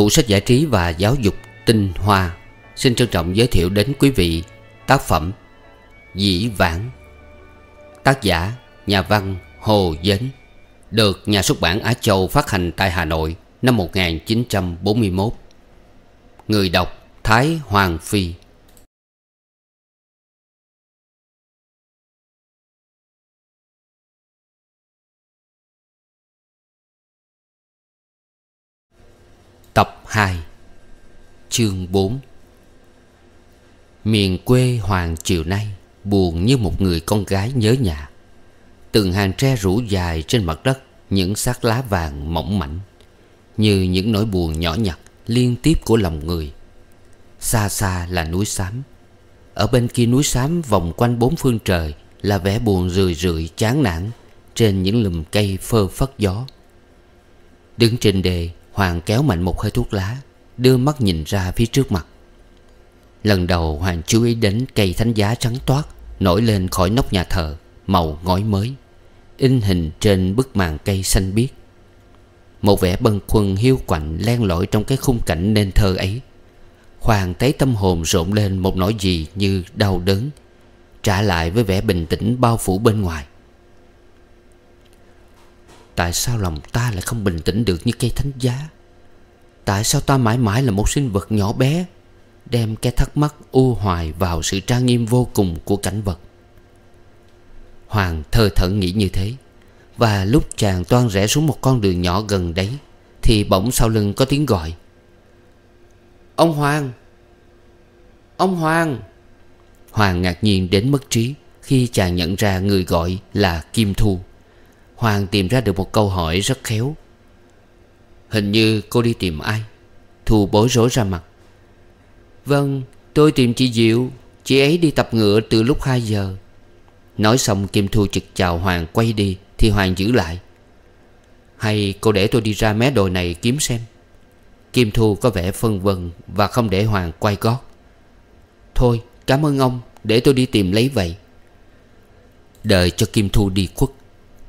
Tủ sách giải trí và giáo dục tinh hoa Xin trân trọng giới thiệu đến quý vị tác phẩm Dĩ Vãng Tác giả nhà văn Hồ Dến Được nhà xuất bản Á Châu phát hành tại Hà Nội năm 1941 Người đọc Thái Hoàng Phi Tập 2 Chương 4 Miền quê hoàng chiều nay Buồn như một người con gái nhớ nhà Từng hàng tre rủ dài trên mặt đất Những xác lá vàng mỏng mảnh Như những nỗi buồn nhỏ nhặt Liên tiếp của lòng người Xa xa là núi xám Ở bên kia núi xám vòng quanh bốn phương trời Là vẻ buồn rười rượi chán nản Trên những lùm cây phơ phất gió Đứng trên đề Hoàng kéo mạnh một hơi thuốc lá Đưa mắt nhìn ra phía trước mặt Lần đầu Hoàng chú ý đến cây thánh giá trắng toát Nổi lên khỏi nóc nhà thờ Màu ngói mới In hình trên bức màn cây xanh biếc Một vẻ bâng khuâng hiu quạnh Len lỏi trong cái khung cảnh nên thơ ấy Hoàng thấy tâm hồn rộn lên Một nỗi gì như đau đớn Trả lại với vẻ bình tĩnh bao phủ bên ngoài Tại sao lòng ta lại không bình tĩnh được như cây thánh giá Tại sao ta mãi mãi là một sinh vật nhỏ bé Đem cái thắc mắc u hoài vào sự trang nghiêm vô cùng của cảnh vật Hoàng thơ thẩn nghĩ như thế Và lúc chàng toan rẽ xuống một con đường nhỏ gần đấy Thì bỗng sau lưng có tiếng gọi Ông Hoàng Ông Hoàng Hoàng ngạc nhiên đến mất trí Khi chàng nhận ra người gọi là Kim Thu Hoàng tìm ra được một câu hỏi rất khéo Hình như cô đi tìm ai Thu bối rối ra mặt Vâng tôi tìm chị Diệu Chị ấy đi tập ngựa từ lúc 2 giờ Nói xong Kim Thu trực chào Hoàng quay đi Thì Hoàng giữ lại Hay cô để tôi đi ra mé đồi này kiếm xem Kim Thu có vẻ phân vân Và không để Hoàng quay gót Thôi cảm ơn ông Để tôi đi tìm lấy vậy Đợi cho Kim Thu đi khuất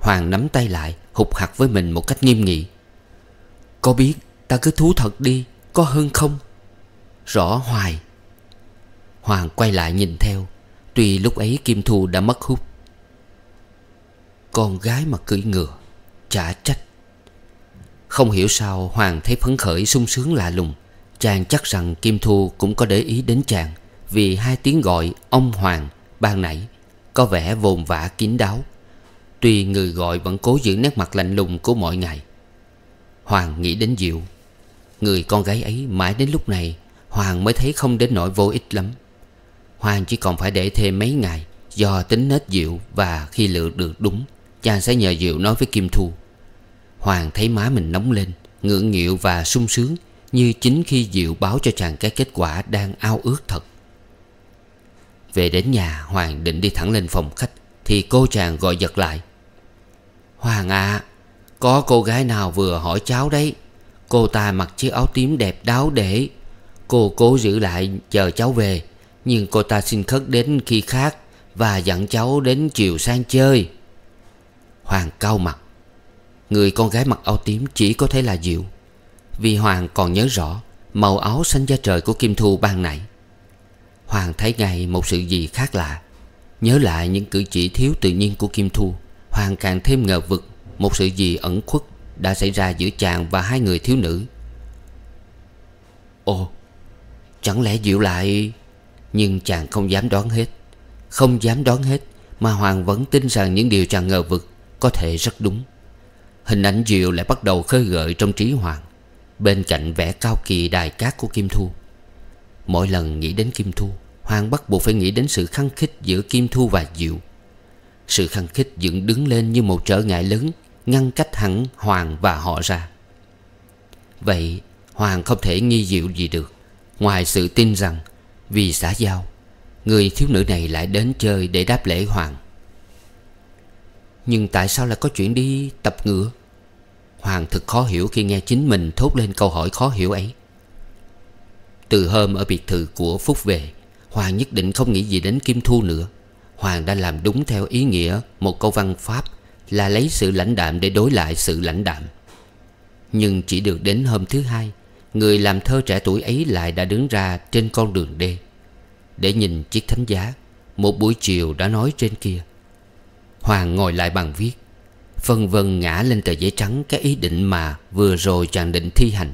Hoàng nắm tay lại Hụt hạt với mình một cách nghiêm nghị Có biết ta cứ thú thật đi Có hơn không Rõ hoài Hoàng quay lại nhìn theo Tuy lúc ấy Kim Thu đã mất hút Con gái mà cưỡi ngựa Chả trách Không hiểu sao Hoàng thấy phấn khởi sung sướng lạ lùng Chàng chắc rằng Kim Thu cũng có để ý đến chàng Vì hai tiếng gọi ông Hoàng ban nãy Có vẻ vồn vã kín đáo Tuy người gọi vẫn cố giữ nét mặt lạnh lùng của mọi ngày Hoàng nghĩ đến Diệu Người con gái ấy mãi đến lúc này Hoàng mới thấy không đến nỗi vô ích lắm Hoàng chỉ còn phải để thêm mấy ngày Do tính nết Diệu và khi lựa được đúng Chàng sẽ nhờ Diệu nói với Kim Thu Hoàng thấy má mình nóng lên Ngượng nghịu và sung sướng Như chính khi Diệu báo cho chàng cái kết quả đang ao ước thật Về đến nhà Hoàng định đi thẳng lên phòng khách Thì cô chàng gọi giật lại Hoàng ạ Có cô gái nào vừa hỏi cháu đấy Cô ta mặc chiếc áo tím đẹp đáo để Cô cố giữ lại chờ cháu về Nhưng cô ta xin khất đến khi khác Và dặn cháu đến chiều sang chơi Hoàng cau mặt Người con gái mặc áo tím chỉ có thể là Diệu Vì Hoàng còn nhớ rõ Màu áo xanh da trời của Kim Thu ban nãy Hoàng thấy ngay một sự gì khác lạ Nhớ lại những cử chỉ thiếu tự nhiên của Kim Thu Hoàng càng thêm ngờ vực Một sự gì ẩn khuất Đã xảy ra giữa chàng và hai người thiếu nữ Ồ Chẳng lẽ Diệu lại Nhưng chàng không dám đoán hết Không dám đoán hết Mà Hoàng vẫn tin rằng những điều chàng ngờ vực Có thể rất đúng Hình ảnh Diệu lại bắt đầu khơi gợi trong trí Hoàng Bên cạnh vẻ cao kỳ đài cát của Kim Thu Mỗi lần nghĩ đến Kim Thu Hoàng bắt buộc phải nghĩ đến sự khăng khích giữa Kim Thu và Diệu sự khăng khít dựng đứng lên như một trở ngại lớn Ngăn cách hẳn Hoàng và họ ra Vậy Hoàng không thể nghi diệu gì được Ngoài sự tin rằng Vì xã giao Người thiếu nữ này lại đến chơi để đáp lễ Hoàng Nhưng tại sao lại có chuyện đi tập ngựa Hoàng thực khó hiểu khi nghe chính mình thốt lên câu hỏi khó hiểu ấy Từ hôm ở biệt thự của Phúc về Hoàng nhất định không nghĩ gì đến Kim Thu nữa Hoàng đã làm đúng theo ý nghĩa một câu văn pháp là lấy sự lãnh đạm để đối lại sự lãnh đạm. Nhưng chỉ được đến hôm thứ hai, người làm thơ trẻ tuổi ấy lại đã đứng ra trên con đường đê. Để nhìn chiếc thánh giá, một buổi chiều đã nói trên kia. Hoàng ngồi lại bàn viết, phân vân ngã lên tờ giấy trắng cái ý định mà vừa rồi chàng định thi hành.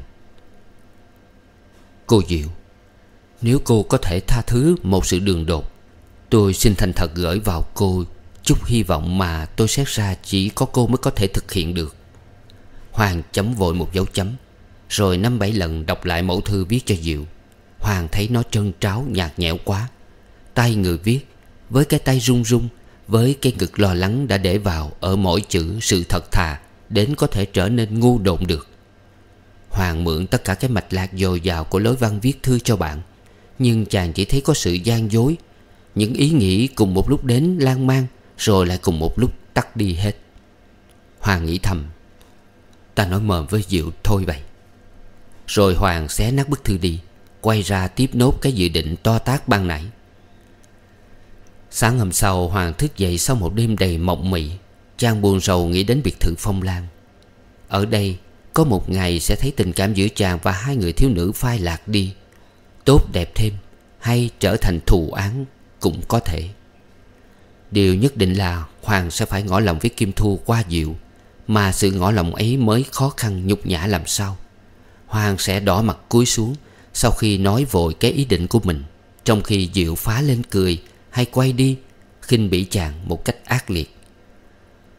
Cô Diệu, nếu cô có thể tha thứ một sự đường đột Tôi xin thành thật gửi vào cô Chút hy vọng mà tôi xét ra chỉ có cô mới có thể thực hiện được Hoàng chấm vội một dấu chấm Rồi năm bảy lần đọc lại mẫu thư viết cho Diệu Hoàng thấy nó trơn tráo nhạt nhẽo quá Tay người viết Với cái tay run run Với cái ngực lo lắng đã để vào Ở mỗi chữ sự thật thà Đến có thể trở nên ngu độn được Hoàng mượn tất cả cái mạch lạc dồi dào Của lối văn viết thư cho bạn Nhưng chàng chỉ thấy có sự gian dối những ý nghĩ cùng một lúc đến lan man Rồi lại cùng một lúc tắt đi hết Hoàng nghĩ thầm Ta nói mờm với Diệu thôi vậy Rồi Hoàng xé nát bức thư đi Quay ra tiếp nốt cái dự định to tác ban nãy Sáng hôm sau Hoàng thức dậy sau một đêm đầy mộng mị Trang buồn rầu nghĩ đến biệt thự phong lan Ở đây có một ngày sẽ thấy tình cảm giữa chàng và hai người thiếu nữ phai lạc đi Tốt đẹp thêm hay trở thành thù án cũng có thể Điều nhất định là Hoàng sẽ phải ngỏ lòng với Kim Thu qua diệu Mà sự ngỏ lòng ấy mới khó khăn nhục nhã làm sao Hoàng sẽ đỏ mặt cúi xuống Sau khi nói vội cái ý định của mình Trong khi Diệu phá lên cười Hay quay đi khinh bỉ chàng một cách ác liệt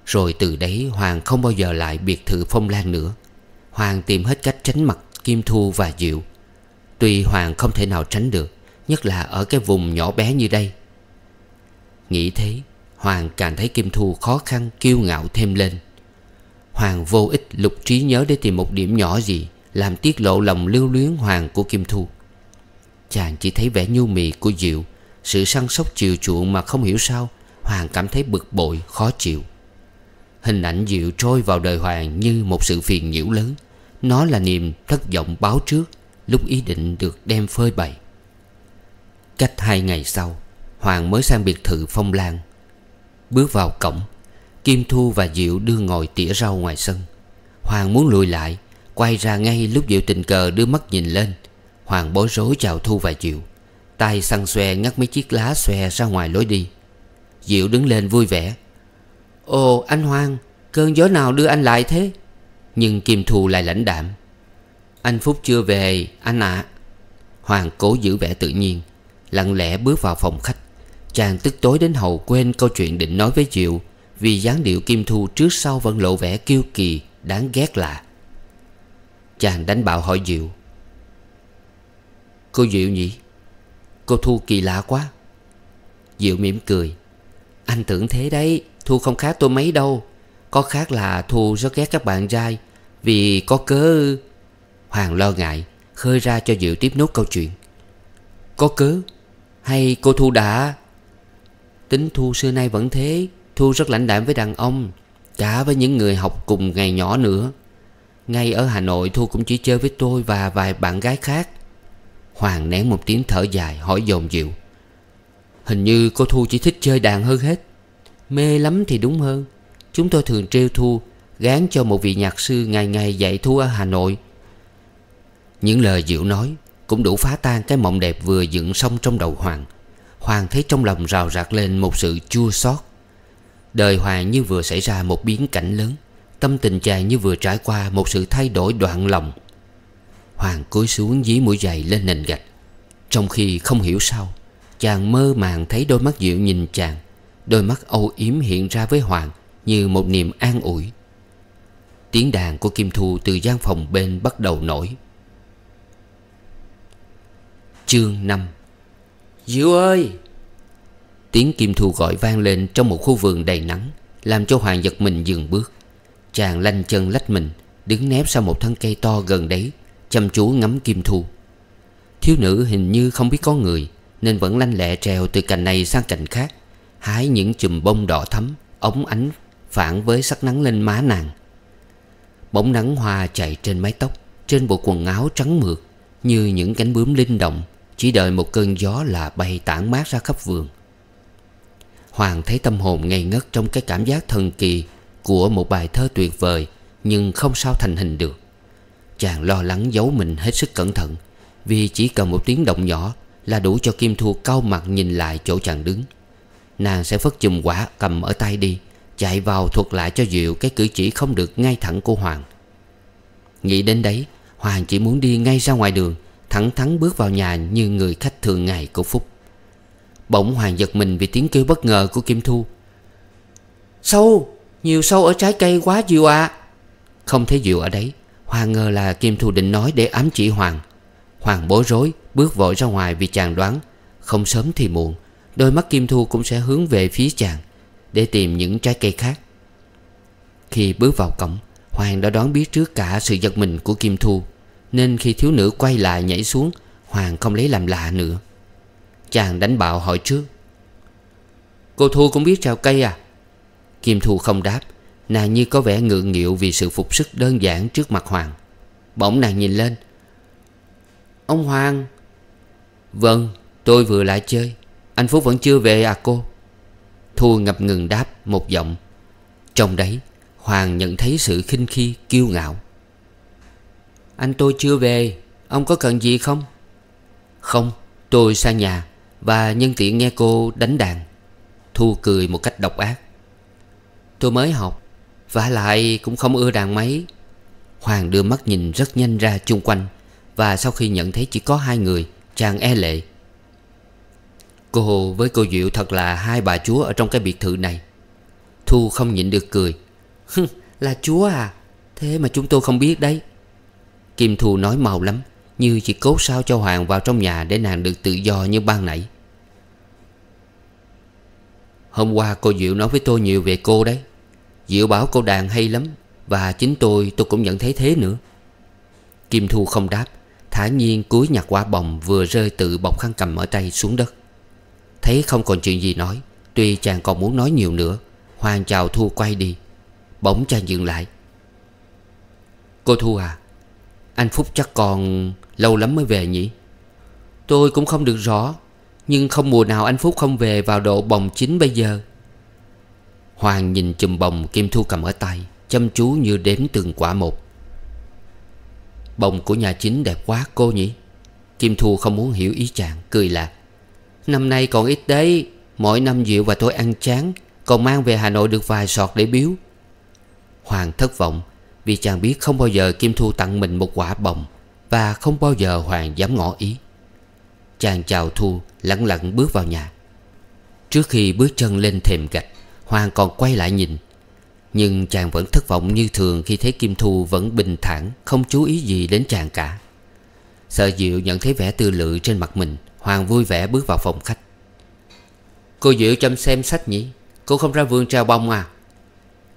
Rồi từ đấy Hoàng không bao giờ lại biệt thự phong lan nữa Hoàng tìm hết cách tránh mặt Kim Thu và Diệu Tuy Hoàng không thể nào tránh được Nhất là ở cái vùng nhỏ bé như đây Nghĩ thế Hoàng càng thấy Kim Thu khó khăn kiêu ngạo thêm lên Hoàng vô ích lục trí nhớ để tìm một điểm nhỏ gì Làm tiết lộ lòng lưu luyến Hoàng của Kim Thu Chàng chỉ thấy vẻ nhu mì của Diệu Sự săn sóc chiều chuộng mà không hiểu sao Hoàng cảm thấy bực bội, khó chịu Hình ảnh Diệu trôi vào đời Hoàng như một sự phiền nhiễu lớn Nó là niềm thất vọng báo trước Lúc ý định được đem phơi bày Cách hai ngày sau Hoàng mới sang biệt thự Phong Lan Bước vào cổng Kim Thu và Diệu đưa ngồi tỉa rau ngoài sân Hoàng muốn lùi lại Quay ra ngay lúc Diệu tình cờ đưa mắt nhìn lên Hoàng bối rối chào Thu và Diệu tay săn xòe ngắt mấy chiếc lá xòe ra ngoài lối đi Diệu đứng lên vui vẻ Ồ anh Hoàng Cơn gió nào đưa anh lại thế Nhưng Kim Thu lại lãnh đạm Anh Phúc chưa về anh ạ à. Hoàng cố giữ vẻ tự nhiên Lặng lẽ bước vào phòng khách Chàng tức tối đến hầu quên câu chuyện định nói với Diệu Vì dáng điệu Kim Thu trước sau vẫn lộ vẻ kiêu kỳ Đáng ghét lạ Chàng đánh bạo hỏi Diệu Cô Diệu nhỉ Cô Thu kỳ lạ quá Diệu mỉm cười Anh tưởng thế đấy Thu không khác tôi mấy đâu Có khác là Thu rất ghét các bạn trai Vì có cớ Hoàng lo ngại Khơi ra cho Diệu tiếp nốt câu chuyện Có cớ hay cô Thu đã Tính Thu xưa nay vẫn thế Thu rất lãnh đạm với đàn ông Cả với những người học cùng ngày nhỏ nữa Ngay ở Hà Nội Thu cũng chỉ chơi với tôi và vài bạn gái khác Hoàng nén một tiếng thở dài hỏi dồn dịu Hình như cô Thu chỉ thích chơi đàn hơn hết Mê lắm thì đúng hơn Chúng tôi thường trêu Thu Gán cho một vị nhạc sư ngày ngày dạy Thu ở Hà Nội Những lời Diệu nói cũng đủ phá tan cái mộng đẹp vừa dựng xong trong đầu Hoàng Hoàng thấy trong lòng rào rạc lên một sự chua xót Đời Hoàng như vừa xảy ra một biến cảnh lớn Tâm tình chàng như vừa trải qua một sự thay đổi đoạn lòng Hoàng cúi xuống dí mũi giày lên nền gạch Trong khi không hiểu sao Chàng mơ màng thấy đôi mắt dịu nhìn chàng Đôi mắt âu yếm hiện ra với Hoàng Như một niềm an ủi Tiếng đàn của Kim Thu từ gian phòng bên bắt đầu nổi Chương 5 Diệu ơi Tiếng kim thu gọi vang lên trong một khu vườn đầy nắng Làm cho Hoàng giật mình dừng bước Chàng lanh chân lách mình Đứng nép sau một thân cây to gần đấy Chăm chú ngắm kim thu Thiếu nữ hình như không biết có người Nên vẫn lanh lẹ trèo từ cành này sang cành khác Hái những chùm bông đỏ thắm Ống ánh phản với sắc nắng lên má nàng Bóng nắng hoa chạy trên mái tóc Trên bộ quần áo trắng mượt Như những cánh bướm linh động chỉ đợi một cơn gió là bay tản mát ra khắp vườn Hoàng thấy tâm hồn ngây ngất trong cái cảm giác thần kỳ Của một bài thơ tuyệt vời Nhưng không sao thành hình được Chàng lo lắng giấu mình hết sức cẩn thận Vì chỉ cần một tiếng động nhỏ Là đủ cho Kim Thu cau mặt nhìn lại chỗ chàng đứng Nàng sẽ phất chùm quả cầm ở tay đi Chạy vào thuật lại cho Diệu Cái cử chỉ không được ngay thẳng của Hoàng Nghĩ đến đấy Hoàng chỉ muốn đi ngay ra ngoài đường Thẳng thắn bước vào nhà như người khách thường ngày của Phúc Bỗng Hoàng giật mình vì tiếng kêu bất ngờ của Kim Thu Sâu, nhiều sâu ở trái cây quá Diệu ạ à. Không thấy Diệu ở đấy Hoàng ngờ là Kim Thu định nói để ám chỉ Hoàng Hoàng bối rối bước vội ra ngoài vì chàng đoán Không sớm thì muộn Đôi mắt Kim Thu cũng sẽ hướng về phía chàng Để tìm những trái cây khác Khi bước vào cổng Hoàng đã đoán biết trước cả sự giật mình của Kim Thu nên khi thiếu nữ quay lại nhảy xuống Hoàng không lấy làm lạ nữa Chàng đánh bạo hỏi trước Cô Thu cũng biết trào cây à Kim Thu không đáp Nàng như có vẻ ngượng nghịu vì sự phục sức đơn giản trước mặt Hoàng Bỗng nàng nhìn lên Ông Hoàng Vâng tôi vừa lại chơi Anh Phúc vẫn chưa về à cô Thu ngập ngừng đáp một giọng Trong đấy Hoàng nhận thấy sự khinh khi kiêu ngạo anh tôi chưa về Ông có cần gì không Không tôi sang nhà Và nhân tiện nghe cô đánh đàn Thu cười một cách độc ác Tôi mới học và lại cũng không ưa đàn mấy Hoàng đưa mắt nhìn rất nhanh ra chung quanh Và sau khi nhận thấy chỉ có hai người Chàng e lệ Cô Hồ với cô Diệu thật là hai bà chúa ở trong cái biệt thự này Thu không nhịn được cười là chúa à Thế mà chúng tôi không biết đấy Kim Thu nói mau lắm Như chỉ cố sao cho Hoàng vào trong nhà Để nàng được tự do như ban nãy Hôm qua cô Diệu nói với tôi nhiều về cô đấy Diệu bảo cô đàn hay lắm Và chính tôi tôi cũng nhận thấy thế nữa Kim Thu không đáp Thả nhiên cúi nhặt quả bồng Vừa rơi tự bọc khăn cầm ở tay xuống đất Thấy không còn chuyện gì nói Tuy chàng còn muốn nói nhiều nữa Hoàng chào Thu quay đi Bỗng chàng dừng lại Cô Thu à anh Phúc chắc còn lâu lắm mới về nhỉ Tôi cũng không được rõ Nhưng không mùa nào anh Phúc không về vào độ bồng chín bây giờ Hoàng nhìn chùm bồng Kim Thu cầm ở tay Chăm chú như đếm từng quả một Bồng của nhà chính đẹp quá cô nhỉ Kim Thu không muốn hiểu ý chàng Cười là Năm nay còn ít đấy Mỗi năm Diệu và tôi ăn chán Còn mang về Hà Nội được vài sọt để biếu Hoàng thất vọng vì chàng biết không bao giờ Kim Thu tặng mình một quả bồng Và không bao giờ Hoàng dám ngỏ ý Chàng chào Thu lặng lặng bước vào nhà Trước khi bước chân lên thềm gạch Hoàng còn quay lại nhìn Nhưng chàng vẫn thất vọng như thường Khi thấy Kim Thu vẫn bình thản Không chú ý gì đến chàng cả Sợ Diệu nhận thấy vẻ tư lự trên mặt mình Hoàng vui vẻ bước vào phòng khách Cô Diệu chăm xem sách nhỉ Cô không ra vườn trao bông à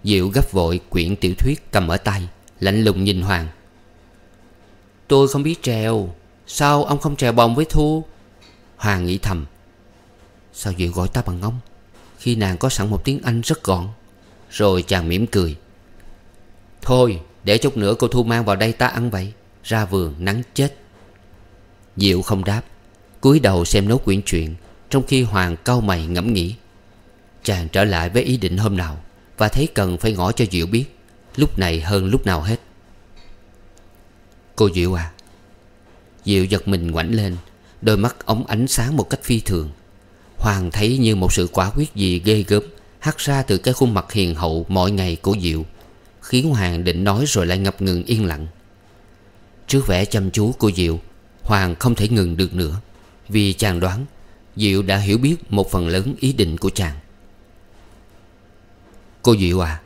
Diệu gấp vội quyển tiểu thuyết cầm ở tay Lạnh lùng nhìn Hoàng Tôi không biết trèo Sao ông không trèo bồng với Thu Hoàng nghĩ thầm Sao Diệu gọi ta bằng ông Khi nàng có sẵn một tiếng Anh rất gọn Rồi chàng mỉm cười Thôi để chút nữa cô Thu mang vào đây ta ăn vậy Ra vườn nắng chết Diệu không đáp cúi đầu xem nốt quyển chuyện, Trong khi Hoàng cau mày ngẫm nghĩ Chàng trở lại với ý định hôm nào và thấy cần phải ngỏ cho Diệu biết Lúc này hơn lúc nào hết Cô Diệu à Diệu giật mình ngoảnh lên Đôi mắt ống ánh sáng một cách phi thường Hoàng thấy như một sự quả quyết gì ghê gớm Hắt ra từ cái khuôn mặt hiền hậu mọi ngày của Diệu Khiến Hoàng định nói rồi lại ngập ngừng yên lặng Trước vẻ chăm chú của Diệu Hoàng không thể ngừng được nữa Vì chàng đoán Diệu đã hiểu biết một phần lớn ý định của chàng Cô Diệu à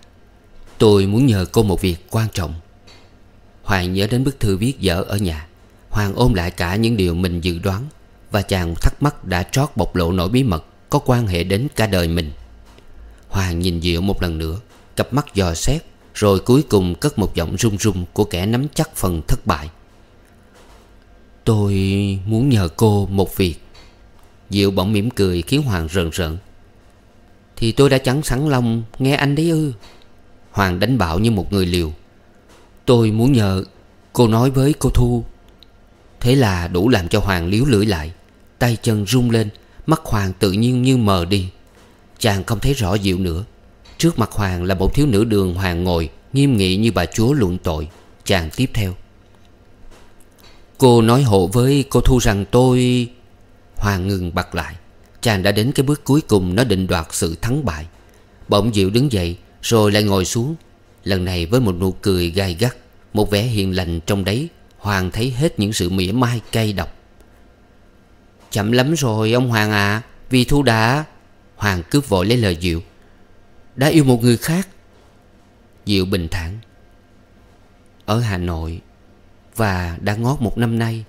Tôi muốn nhờ cô một việc quan trọng Hoàng nhớ đến bức thư viết dở ở nhà Hoàng ôm lại cả những điều mình dự đoán Và chàng thắc mắc đã trót bộc lộ nỗi bí mật Có quan hệ đến cả đời mình Hoàng nhìn Diệu một lần nữa Cặp mắt dò xét Rồi cuối cùng cất một giọng run run Của kẻ nắm chắc phần thất bại Tôi muốn nhờ cô một việc Diệu bỗng mỉm cười khiến Hoàng rợn rợn thì tôi đã chẳng sẵn lòng nghe anh đấy ư Hoàng đánh bạo như một người liều Tôi muốn nhờ Cô nói với cô Thu Thế là đủ làm cho Hoàng liếu lưỡi lại Tay chân rung lên Mắt Hoàng tự nhiên như mờ đi Chàng không thấy rõ dịu nữa Trước mặt Hoàng là một thiếu nữ đường Hoàng ngồi Nghiêm nghị như bà chúa luận tội Chàng tiếp theo Cô nói hộ với cô Thu rằng tôi Hoàng ngừng bật lại Chàng đã đến cái bước cuối cùng Nó định đoạt sự thắng bại Bỗng Diệu đứng dậy Rồi lại ngồi xuống Lần này với một nụ cười gai gắt Một vẻ hiền lành trong đấy Hoàng thấy hết những sự mỉa mai cay độc Chậm lắm rồi ông Hoàng ạ à, Vì Thu đã Hoàng cướp vội lấy lời Diệu Đã yêu một người khác Diệu bình thản Ở Hà Nội Và đã ngót một năm nay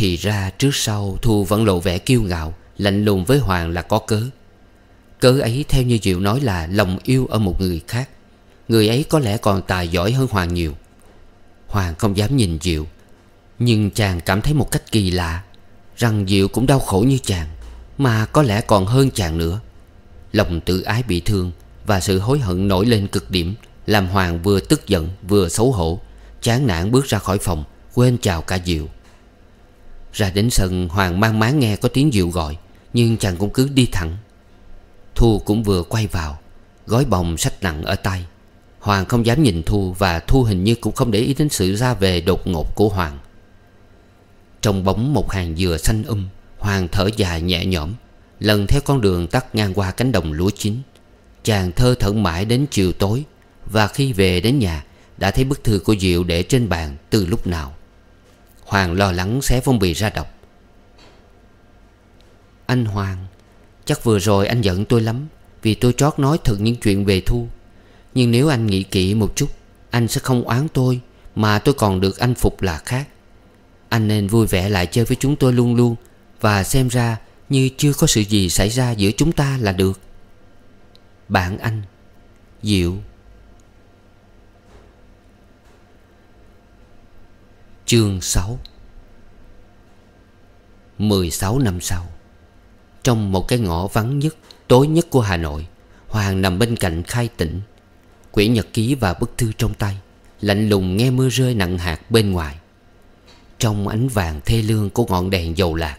thì ra trước sau Thu vẫn lộ vẻ kiêu ngạo Lạnh lùng với Hoàng là có cớ Cớ ấy theo như Diệu nói là Lòng yêu ở một người khác Người ấy có lẽ còn tài giỏi hơn Hoàng nhiều Hoàng không dám nhìn Diệu Nhưng chàng cảm thấy một cách kỳ lạ Rằng Diệu cũng đau khổ như chàng Mà có lẽ còn hơn chàng nữa Lòng tự ái bị thương Và sự hối hận nổi lên cực điểm Làm Hoàng vừa tức giận vừa xấu hổ Chán nản bước ra khỏi phòng Quên chào cả Diệu ra đến sân Hoàng mang máng nghe có tiếng Diệu gọi Nhưng chàng cũng cứ đi thẳng Thu cũng vừa quay vào Gói bồng sách nặng ở tay Hoàng không dám nhìn Thu Và Thu hình như cũng không để ý đến sự ra về đột ngột của Hoàng Trong bóng một hàng dừa xanh um Hoàng thở dài nhẹ nhõm Lần theo con đường tắt ngang qua cánh đồng lúa chín Chàng thơ thẩn mãi đến chiều tối Và khi về đến nhà Đã thấy bức thư của Diệu để trên bàn từ lúc nào Hoàng lo lắng sẽ phong bì ra độc Anh Hoàng Chắc vừa rồi anh giận tôi lắm Vì tôi trót nói thật những chuyện về Thu Nhưng nếu anh nghĩ kỹ một chút Anh sẽ không oán tôi Mà tôi còn được anh phục là khác Anh nên vui vẻ lại chơi với chúng tôi luôn luôn Và xem ra như chưa có sự gì xảy ra giữa chúng ta là được Bạn anh Diệu Chương 6 16 năm sau Trong một cái ngõ vắng nhất Tối nhất của Hà Nội Hoàng nằm bên cạnh khai tỉnh Quyển nhật ký và bức thư trong tay Lạnh lùng nghe mưa rơi nặng hạt bên ngoài Trong ánh vàng thê lương của ngọn đèn dầu lạc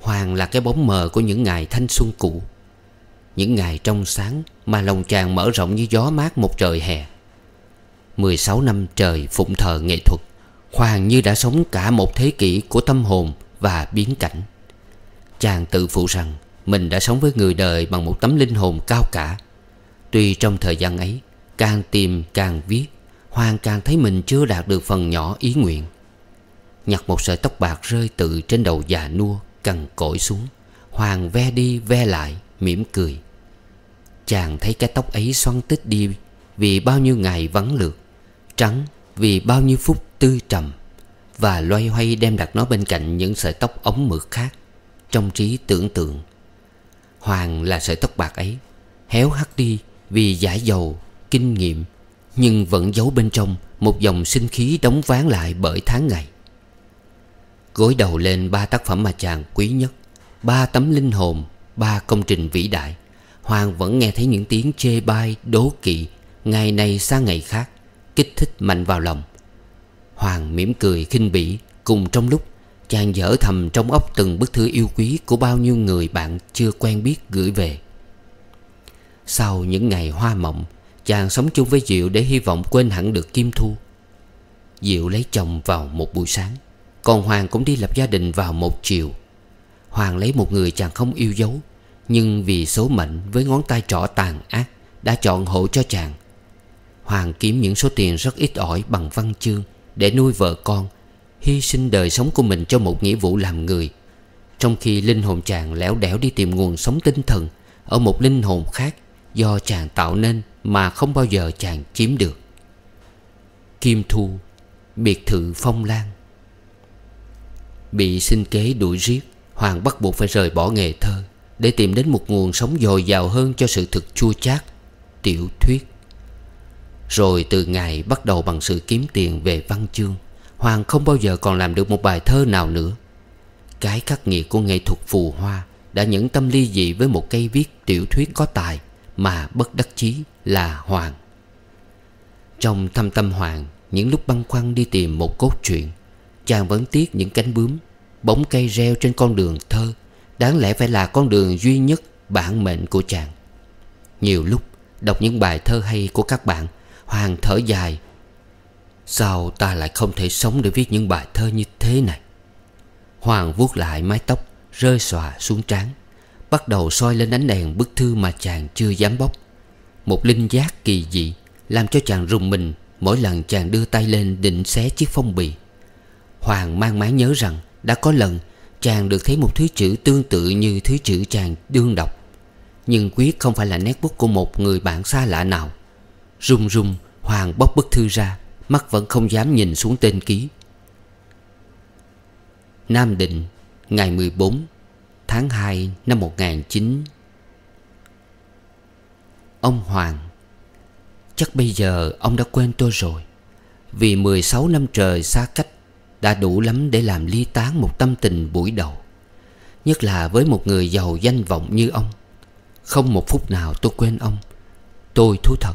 Hoàng là cái bóng mờ của những ngày thanh xuân cũ Những ngày trong sáng Mà lòng chàng mở rộng như gió mát một trời hè 16 năm trời phụng thờ nghệ thuật Hoàng như đã sống cả một thế kỷ của tâm hồn và biến cảnh Chàng tự phụ rằng mình đã sống với người đời bằng một tấm linh hồn cao cả Tuy trong thời gian ấy Càng tìm càng viết Hoàng càng thấy mình chưa đạt được phần nhỏ ý nguyện Nhặt một sợi tóc bạc rơi từ trên đầu già nua Cằn cỗi xuống Hoàng ve đi ve lại mỉm cười Chàng thấy cái tóc ấy xoăn tít đi Vì bao nhiêu ngày vắng lượt Trắng vì bao nhiêu phút tư trầm Và loay hoay đem đặt nó bên cạnh những sợi tóc ống mượt khác Trong trí tưởng tượng Hoàng là sợi tóc bạc ấy Héo hắt đi vì giải dầu, kinh nghiệm Nhưng vẫn giấu bên trong một dòng sinh khí đóng ván lại bởi tháng ngày Gối đầu lên ba tác phẩm mà chàng quý nhất Ba tấm linh hồn, ba công trình vĩ đại Hoàng vẫn nghe thấy những tiếng chê bai, đố kỵ Ngày này sang ngày khác Kích thích mạnh vào lòng Hoàng mỉm cười khinh bỉ Cùng trong lúc chàng dở thầm trong óc từng bức thư yêu quý Của bao nhiêu người bạn chưa quen biết gửi về Sau những ngày hoa mộng Chàng sống chung với Diệu để hy vọng quên hẳn được Kim Thu Diệu lấy chồng vào một buổi sáng Còn Hoàng cũng đi lập gia đình vào một chiều Hoàng lấy một người chàng không yêu dấu Nhưng vì số mệnh với ngón tay trỏ tàn ác Đã chọn hộ cho chàng Hoàng kiếm những số tiền rất ít ỏi bằng văn chương để nuôi vợ con Hy sinh đời sống của mình cho một nghĩa vụ làm người Trong khi linh hồn chàng lẻo đẻo đi tìm nguồn sống tinh thần Ở một linh hồn khác do chàng tạo nên mà không bao giờ chàng chiếm được Kim Thu Biệt thự Phong Lan Bị sinh kế đuổi riết Hoàng bắt buộc phải rời bỏ nghề thơ Để tìm đến một nguồn sống dồi dào hơn cho sự thực chua chát Tiểu thuyết rồi từ ngày bắt đầu bằng sự kiếm tiền về văn chương Hoàng không bao giờ còn làm được một bài thơ nào nữa Cái khắc nghiệt của nghệ thuật phù hoa Đã những tâm ly dị với một cây viết tiểu thuyết có tài Mà bất đắc chí là Hoàng Trong thâm tâm Hoàng Những lúc băn khoăn đi tìm một cốt truyện Chàng vẫn tiếc những cánh bướm Bóng cây reo trên con đường thơ Đáng lẽ phải là con đường duy nhất bản mệnh của chàng Nhiều lúc Đọc những bài thơ hay của các bạn Hoàng thở dài Sao ta lại không thể sống để viết những bài thơ như thế này Hoàng vuốt lại mái tóc Rơi xòa xuống trán Bắt đầu soi lên ánh đèn bức thư mà chàng chưa dám bóc Một linh giác kỳ dị Làm cho chàng rùng mình Mỗi lần chàng đưa tay lên định xé chiếc phong bì Hoàng mang máng nhớ rằng Đã có lần chàng được thấy một thứ chữ tương tự như thứ chữ chàng đương đọc Nhưng quyết không phải là nét bút của một người bạn xa lạ nào Rung rung Hoàng bóc bức thư ra Mắt vẫn không dám nhìn xuống tên ký Nam Định Ngày 14 Tháng 2 năm 19 Ông Hoàng Chắc bây giờ ông đã quên tôi rồi Vì 16 năm trời xa cách Đã đủ lắm để làm ly tán một tâm tình buổi đầu Nhất là với một người giàu danh vọng như ông Không một phút nào tôi quên ông Tôi thú thật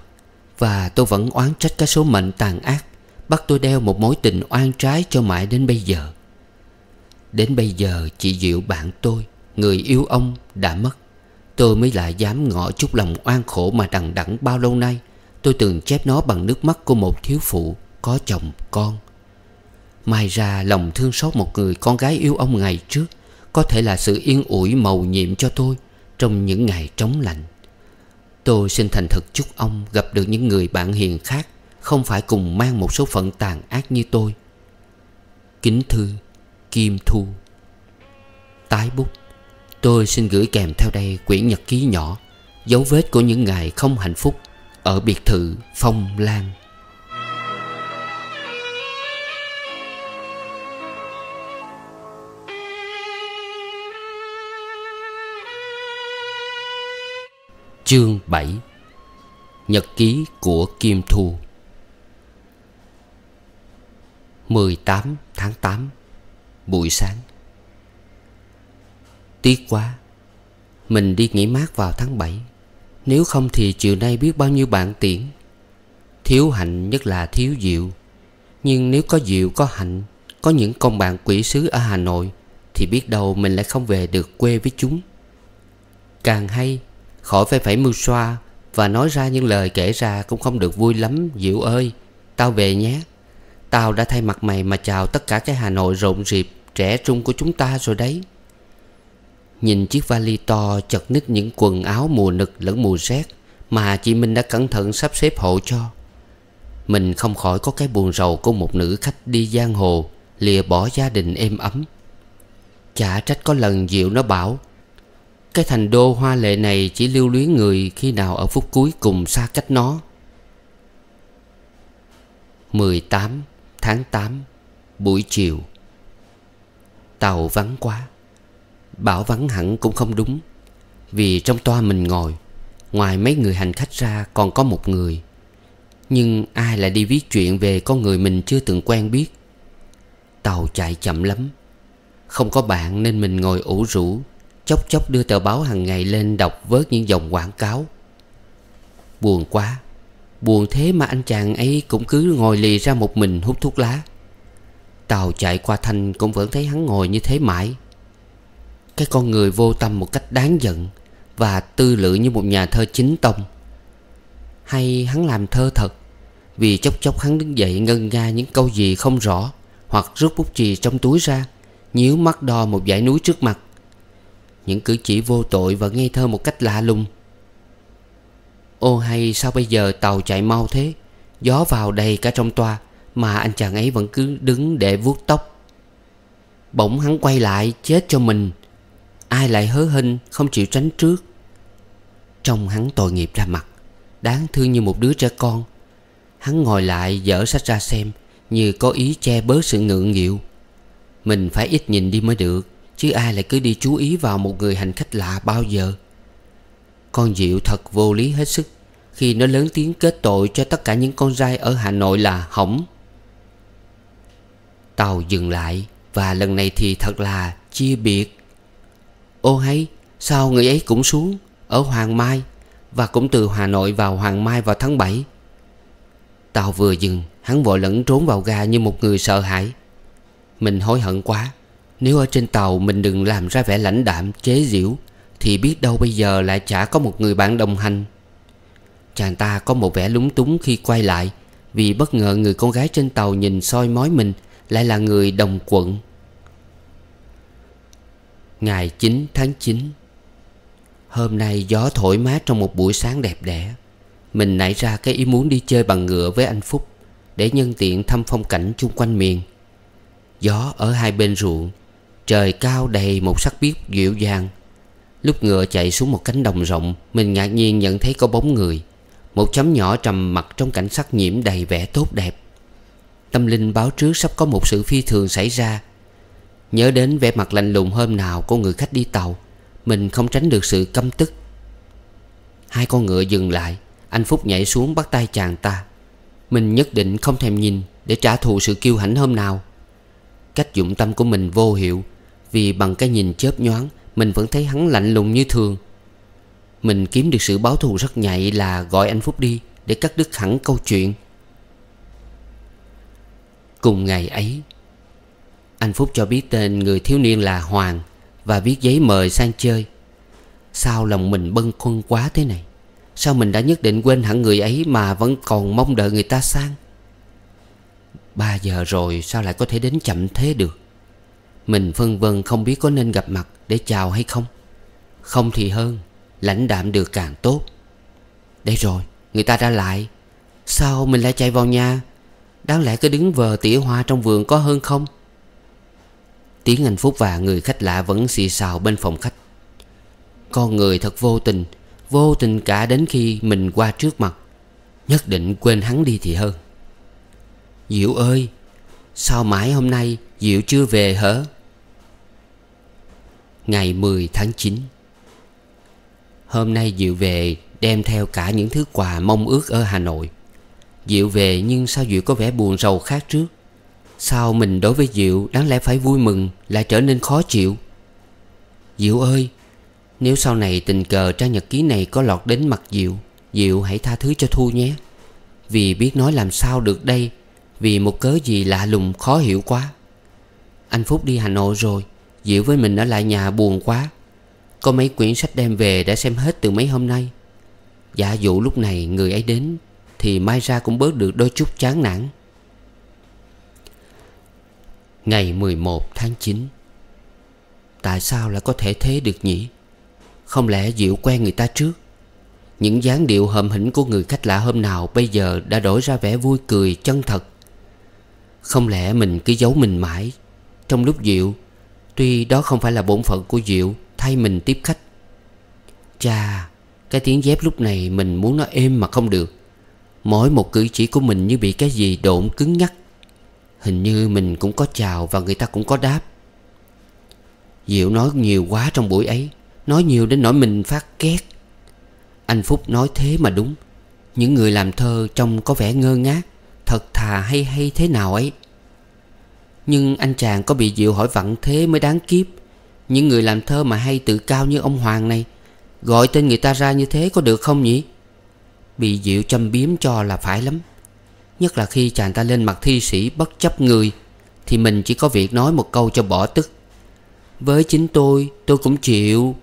và tôi vẫn oán trách cái số mệnh tàn ác Bắt tôi đeo một mối tình oan trái cho mãi đến bây giờ Đến bây giờ chị Diệu bạn tôi Người yêu ông đã mất Tôi mới lại dám ngỏ chút lòng oan khổ mà đằng đẵng bao lâu nay Tôi từng chép nó bằng nước mắt của một thiếu phụ Có chồng con Mai ra lòng thương xót một người con gái yêu ông ngày trước Có thể là sự yên ủi màu nhiệm cho tôi Trong những ngày trống lạnh Tôi xin thành thật chúc ông gặp được những người bạn hiền khác Không phải cùng mang một số phận tàn ác như tôi Kính thư Kim Thu Tái bút Tôi xin gửi kèm theo đây quyển nhật ký nhỏ Dấu vết của những ngày không hạnh phúc Ở biệt thự Phong Lan Chương 7 Nhật ký của Kim Thu 18 tháng 8 Buổi sáng Tiếc quá Mình đi nghỉ mát vào tháng 7 Nếu không thì chiều nay biết bao nhiêu bạn tiễn Thiếu hạnh nhất là thiếu diệu Nhưng nếu có diệu có hạnh Có những công bạn quỷ sứ ở Hà Nội Thì biết đâu mình lại không về được quê với chúng Càng hay Khỏi phải phải mưu xoa Và nói ra những lời kể ra cũng không được vui lắm Diệu ơi Tao về nhé Tao đã thay mặt mày mà chào tất cả cái Hà Nội rộn rịp Trẻ trung của chúng ta rồi đấy Nhìn chiếc vali to chật ních những quần áo mùa nực lẫn mùa rét Mà chị Minh đã cẩn thận sắp xếp hộ cho Mình không khỏi có cái buồn rầu của một nữ khách đi giang hồ Lìa bỏ gia đình êm ấm Chả trách có lần Diệu nó bảo cái thành đô hoa lệ này chỉ lưu luyến người Khi nào ở phút cuối cùng xa cách nó 18 tháng 8 Buổi chiều Tàu vắng quá Bảo vắng hẳn cũng không đúng Vì trong toa mình ngồi Ngoài mấy người hành khách ra còn có một người Nhưng ai lại đi viết chuyện về con người mình chưa từng quen biết Tàu chạy chậm lắm Không có bạn nên mình ngồi ủ rũ Chốc chốc đưa tờ báo hàng ngày lên đọc với những dòng quảng cáo Buồn quá Buồn thế mà anh chàng ấy cũng cứ ngồi lì ra một mình hút thuốc lá Tàu chạy qua thanh cũng vẫn thấy hắn ngồi như thế mãi Cái con người vô tâm một cách đáng giận Và tư lự như một nhà thơ chính tông Hay hắn làm thơ thật Vì chốc chốc hắn đứng dậy ngân nga những câu gì không rõ Hoặc rút bút chì trong túi ra Nhíu mắt đo một dải núi trước mặt những cử chỉ vô tội và ngây thơ một cách lạ lùng Ô hay sao bây giờ tàu chạy mau thế Gió vào đầy cả trong toa Mà anh chàng ấy vẫn cứ đứng để vuốt tóc Bỗng hắn quay lại chết cho mình Ai lại hớ hinh không chịu tránh trước trong hắn tội nghiệp ra mặt Đáng thương như một đứa trẻ con Hắn ngồi lại dở sách ra xem Như có ý che bớt sự ngượng nghịu Mình phải ít nhìn đi mới được Chứ ai lại cứ đi chú ý vào một người hành khách lạ bao giờ Con Diệu thật vô lý hết sức Khi nó lớn tiếng kết tội cho tất cả những con trai ở Hà Nội là hỏng Tàu dừng lại Và lần này thì thật là chia biệt Ô hay Sao người ấy cũng xuống Ở Hoàng Mai Và cũng từ Hà Nội vào Hoàng Mai vào tháng 7 Tàu vừa dừng Hắn vội lẫn trốn vào ga như một người sợ hãi Mình hối hận quá nếu ở trên tàu mình đừng làm ra vẻ lãnh đạm, chế giễu Thì biết đâu bây giờ lại chả có một người bạn đồng hành Chàng ta có một vẻ lúng túng khi quay lại Vì bất ngờ người con gái trên tàu nhìn soi mói mình Lại là người đồng quận Ngày 9 tháng 9 Hôm nay gió thổi mát trong một buổi sáng đẹp đẽ Mình nảy ra cái ý muốn đi chơi bằng ngựa với anh Phúc Để nhân tiện thăm phong cảnh chung quanh miền Gió ở hai bên ruộng Trời cao đầy một sắc biếc dịu dàng Lúc ngựa chạy xuống một cánh đồng rộng Mình ngạc nhiên nhận thấy có bóng người Một chấm nhỏ trầm mặt trong cảnh sắc nhiễm đầy vẻ tốt đẹp Tâm linh báo trước sắp có một sự phi thường xảy ra Nhớ đến vẻ mặt lạnh lùng hôm nào của người khách đi tàu Mình không tránh được sự căm tức Hai con ngựa dừng lại Anh Phúc nhảy xuống bắt tay chàng ta Mình nhất định không thèm nhìn Để trả thù sự kiêu hãnh hôm nào Cách dụng tâm của mình vô hiệu vì bằng cái nhìn chớp nhoáng Mình vẫn thấy hắn lạnh lùng như thường Mình kiếm được sự báo thù rất nhạy là gọi anh Phúc đi Để cắt đứt hẳn câu chuyện Cùng ngày ấy Anh Phúc cho biết tên người thiếu niên là Hoàng Và viết giấy mời sang chơi Sao lòng mình bâng khuâng quá thế này Sao mình đã nhất định quên hẳn người ấy Mà vẫn còn mong đợi người ta sang ba giờ rồi sao lại có thể đến chậm thế được mình phân vân không biết có nên gặp mặt Để chào hay không Không thì hơn Lãnh đạm được càng tốt Đây rồi người ta đã lại Sao mình lại chạy vào nhà Đáng lẽ cứ đứng vờ tỉa hoa trong vườn có hơn không Tiếng Anh Phúc và người khách lạ vẫn xì xào bên phòng khách Con người thật vô tình Vô tình cả đến khi mình qua trước mặt Nhất định quên hắn đi thì hơn Diệu ơi Sao mãi hôm nay Diệu chưa về hả ngày 10 tháng 9 Hôm nay Diệu về đem theo cả những thứ quà mong ước ở Hà Nội Diệu về nhưng sao Diệu có vẻ buồn rầu khác trước Sao mình đối với Diệu đáng lẽ phải vui mừng lại trở nên khó chịu Diệu ơi Nếu sau này tình cờ trang nhật ký này có lọt đến mặt Diệu Diệu hãy tha thứ cho Thu nhé Vì biết nói làm sao được đây Vì một cớ gì lạ lùng khó hiểu quá Anh Phúc đi Hà Nội rồi Diệu với mình ở lại nhà buồn quá Có mấy quyển sách đem về đã xem hết từ mấy hôm nay Giả dụ lúc này người ấy đến Thì mai ra cũng bớt được đôi chút chán nản Ngày 11 tháng 9 Tại sao lại có thể thế được nhỉ Không lẽ Diệu quen người ta trước Những dáng điệu hầm hĩnh của người khách lạ hôm nào Bây giờ đã đổi ra vẻ vui cười chân thật Không lẽ mình cứ giấu mình mãi Trong lúc Diệu Tuy đó không phải là bổn phận của Diệu Thay mình tiếp khách Chà Cái tiếng dép lúc này mình muốn nó êm mà không được Mỗi một cử chỉ của mình như bị cái gì độn cứng nhắc Hình như mình cũng có chào và người ta cũng có đáp Diệu nói nhiều quá trong buổi ấy Nói nhiều đến nỗi mình phát két Anh Phúc nói thế mà đúng Những người làm thơ trông có vẻ ngơ ngác Thật thà hay hay thế nào ấy nhưng anh chàng có bị dịu hỏi vặn thế mới đáng kiếp Những người làm thơ mà hay tự cao như ông Hoàng này Gọi tên người ta ra như thế có được không nhỉ Bị dịu châm biếm cho là phải lắm Nhất là khi chàng ta lên mặt thi sĩ bất chấp người Thì mình chỉ có việc nói một câu cho bỏ tức Với chính tôi tôi cũng chịu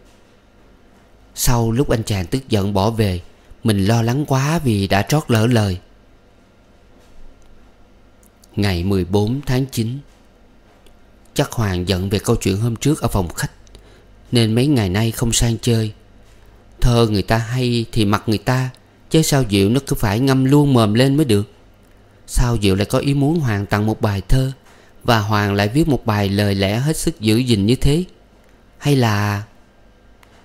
Sau lúc anh chàng tức giận bỏ về Mình lo lắng quá vì đã trót lỡ lời Ngày 14 tháng 9 Chắc Hoàng giận về câu chuyện hôm trước ở phòng khách Nên mấy ngày nay không sang chơi Thơ người ta hay thì mặc người ta Chứ sao Diệu nó cứ phải ngâm luôn mồm lên mới được Sao Diệu lại có ý muốn Hoàng tặng một bài thơ Và Hoàng lại viết một bài lời lẽ hết sức giữ gìn như thế Hay là...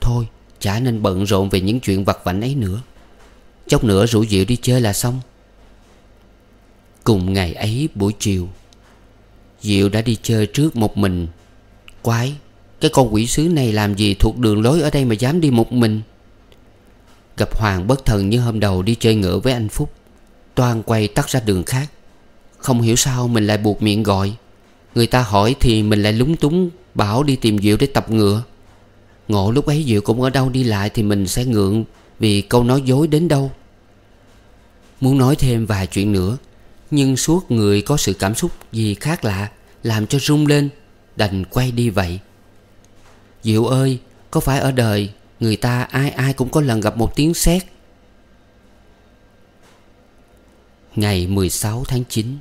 Thôi chả nên bận rộn về những chuyện vặt vảnh ấy nữa Chốc nữa rủ Diệu đi chơi là xong Cùng ngày ấy buổi chiều Diệu đã đi chơi trước một mình Quái Cái con quỷ sứ này làm gì thuộc đường lối ở đây mà dám đi một mình Gặp Hoàng bất thần như hôm đầu đi chơi ngựa với anh Phúc Toàn quay tắt ra đường khác Không hiểu sao mình lại buộc miệng gọi Người ta hỏi thì mình lại lúng túng Bảo đi tìm Diệu để tập ngựa Ngộ lúc ấy Diệu cũng ở đâu đi lại Thì mình sẽ ngượng Vì câu nói dối đến đâu Muốn nói thêm vài chuyện nữa nhưng suốt người có sự cảm xúc gì khác lạ Làm cho rung lên Đành quay đi vậy Diệu ơi Có phải ở đời Người ta ai ai cũng có lần gặp một tiếng sét Ngày 16 tháng 9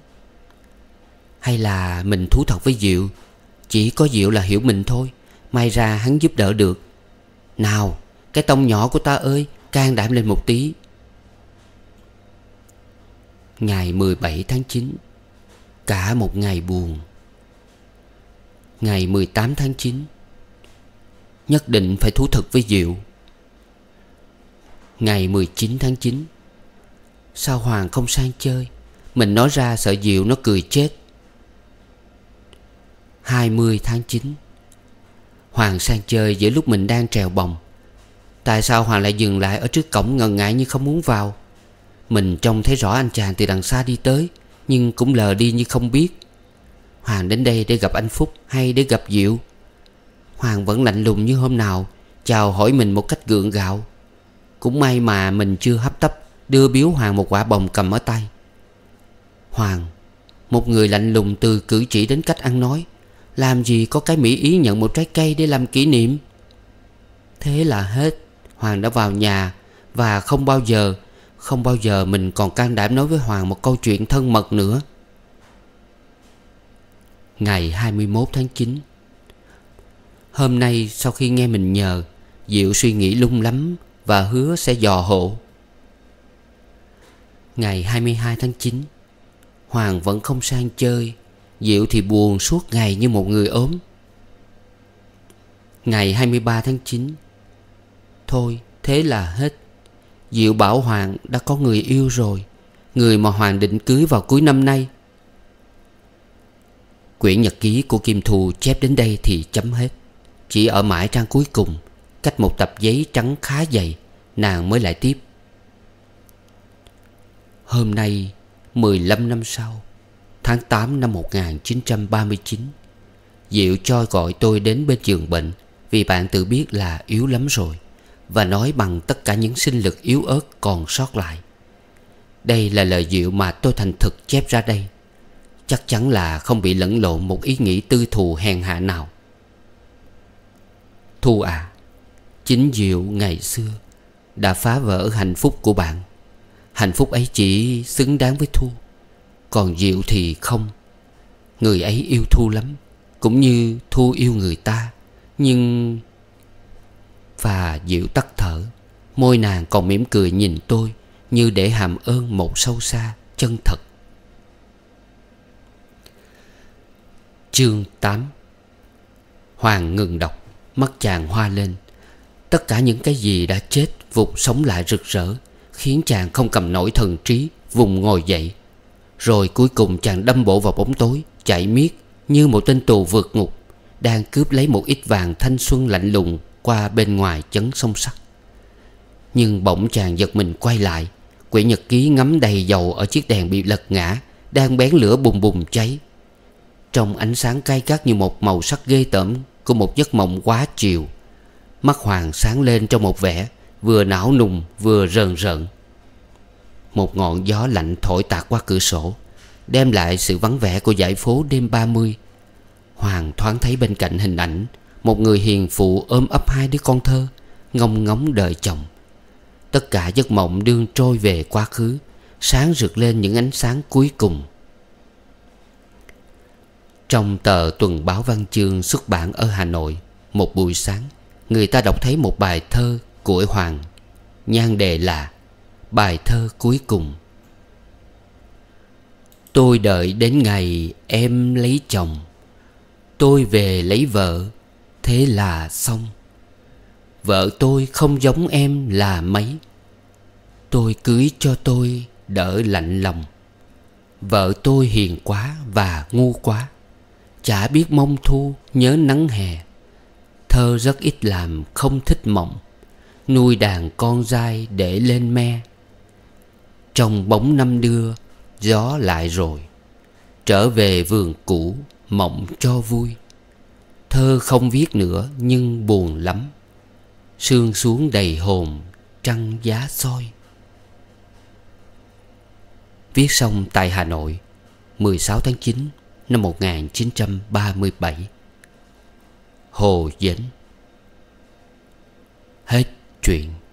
Hay là mình thú thật với Diệu Chỉ có Diệu là hiểu mình thôi May ra hắn giúp đỡ được Nào Cái tông nhỏ của ta ơi Can đảm lên một tí Ngày 17 tháng 9 Cả một ngày buồn Ngày 18 tháng 9 Nhất định phải thú thực với Diệu Ngày 19 tháng 9 Sao Hoàng không sang chơi Mình nói ra sợ Diệu nó cười chết 20 tháng 9 Hoàng sang chơi giữa lúc mình đang trèo bồng Tại sao Hoàng lại dừng lại ở trước cổng ngần ngại như không muốn vào mình trông thấy rõ anh chàng từ đằng xa đi tới Nhưng cũng lờ đi như không biết Hoàng đến đây để gặp anh Phúc hay để gặp Diệu Hoàng vẫn lạnh lùng như hôm nào Chào hỏi mình một cách gượng gạo Cũng may mà mình chưa hấp tấp Đưa biếu Hoàng một quả bồng cầm ở tay Hoàng Một người lạnh lùng từ cử chỉ đến cách ăn nói Làm gì có cái mỹ ý nhận một trái cây để làm kỷ niệm Thế là hết Hoàng đã vào nhà Và không bao giờ không bao giờ mình còn can đảm nói với Hoàng một câu chuyện thân mật nữa Ngày 21 tháng 9 Hôm nay sau khi nghe mình nhờ Diệu suy nghĩ lung lắm Và hứa sẽ dò hộ Ngày 22 tháng 9 Hoàng vẫn không sang chơi Diệu thì buồn suốt ngày như một người ốm Ngày 23 tháng 9 Thôi thế là hết Diệu Bảo Hoàng đã có người yêu rồi Người mà Hoàng định cưới vào cuối năm nay Quyển nhật ký của Kim Thu chép đến đây thì chấm hết Chỉ ở mãi trang cuối cùng Cách một tập giấy trắng khá dày Nàng mới lại tiếp Hôm nay 15 năm sau Tháng 8 năm 1939 Diệu cho gọi tôi đến bên giường bệnh Vì bạn tự biết là yếu lắm rồi và nói bằng tất cả những sinh lực yếu ớt còn sót lại đây là lời diệu mà tôi thành thực chép ra đây chắc chắn là không bị lẫn lộn một ý nghĩ tư thù hèn hạ nào thu à chính diệu ngày xưa đã phá vỡ hạnh phúc của bạn hạnh phúc ấy chỉ xứng đáng với thu còn diệu thì không người ấy yêu thu lắm cũng như thu yêu người ta nhưng và dịu tắt thở Môi nàng còn mỉm cười nhìn tôi Như để hàm ơn một sâu xa chân thật Chương 8 Hoàng ngừng đọc Mắt chàng hoa lên Tất cả những cái gì đã chết Vụt sống lại rực rỡ Khiến chàng không cầm nổi thần trí Vùng ngồi dậy Rồi cuối cùng chàng đâm bộ vào bóng tối Chạy miết như một tên tù vượt ngục Đang cướp lấy một ít vàng thanh xuân lạnh lùng qua bên ngoài chấn sông sắt Nhưng bỗng chàng giật mình quay lại Quỷ nhật ký ngắm đầy dầu ở chiếc đèn bị lật ngã Đang bén lửa bùng bùng cháy Trong ánh sáng cay cát như một màu sắc ghê tởm Của một giấc mộng quá chiều Mắt Hoàng sáng lên trong một vẻ Vừa não nùng vừa rờn rợn Một ngọn gió lạnh thổi tạt qua cửa sổ Đem lại sự vắng vẻ của giải phố đêm 30 Hoàng thoáng thấy bên cạnh hình ảnh một người hiền phụ ôm ấp hai đứa con thơ Ngông ngóng đợi chồng Tất cả giấc mộng đương trôi về quá khứ Sáng rực lên những ánh sáng cuối cùng Trong tờ tuần báo văn chương xuất bản ở Hà Nội Một buổi sáng Người ta đọc thấy một bài thơ của Hoàng Nhan đề là Bài thơ cuối cùng Tôi đợi đến ngày em lấy chồng Tôi về lấy vợ Thế là xong Vợ tôi không giống em là mấy Tôi cưới cho tôi đỡ lạnh lòng Vợ tôi hiền quá và ngu quá Chả biết mông thu nhớ nắng hè Thơ rất ít làm không thích mộng Nuôi đàn con dai để lên me Trong bóng năm đưa Gió lại rồi Trở về vườn cũ Mộng cho vui Thơ không viết nữa nhưng buồn lắm Sương xuống đầy hồn trăng giá soi Viết xong tại Hà Nội 16 tháng 9 năm 1937 Hồ Dĩnh Hết chuyện